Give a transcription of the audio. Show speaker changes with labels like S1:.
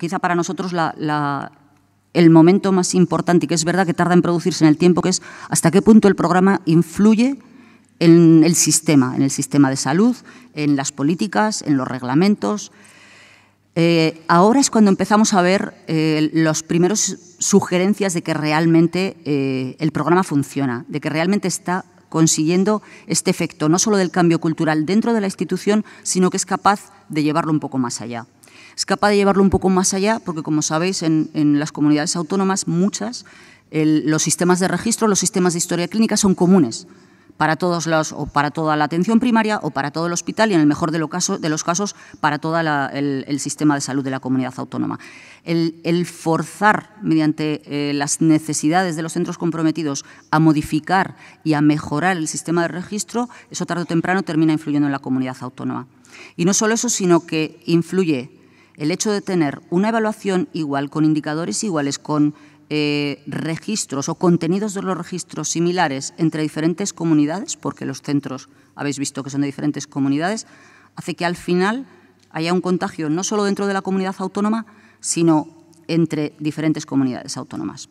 S1: quizá para nosotros el momento más importante, y que es verdad que tarda en producirse en el tiempo, que es hasta qué punto el programa influye en el sistema, en el sistema de salud, en las políticas, en los reglamentos. Eh, ahora es cuando empezamos a ver eh, las primeras sugerencias de que realmente eh, el programa funciona, de que realmente está consiguiendo este efecto, no solo del cambio cultural dentro de la institución, sino que es capaz de llevarlo un poco más allá. Es capaz de llevarlo un poco más allá porque, como sabéis, en, las comunidades autónomas, muchas, los sistemas de registro, los sistemas de historia clínica son comunes para todos los, o para toda la atención primaria o para todo el hospital y en el mejor de, los casos, de los casos para todo el, sistema de salud de la comunidad autónoma. El, forzar mediante eh, las necesidades de los centros comprometidos a modificar y a mejorar el sistema de registro, eso tarde o temprano termina influyendo en la comunidad autónoma. Y no solo eso, sino que influye el hecho de tener una evaluación igual, con indicadores iguales, con eh, registros o contenidos de los registros similares entre diferentes comunidades, porque los centros habéis visto que son de diferentes comunidades, hace que al final haya un contagio no solo dentro de la comunidad autónoma, sino entre diferentes comunidades autónomas.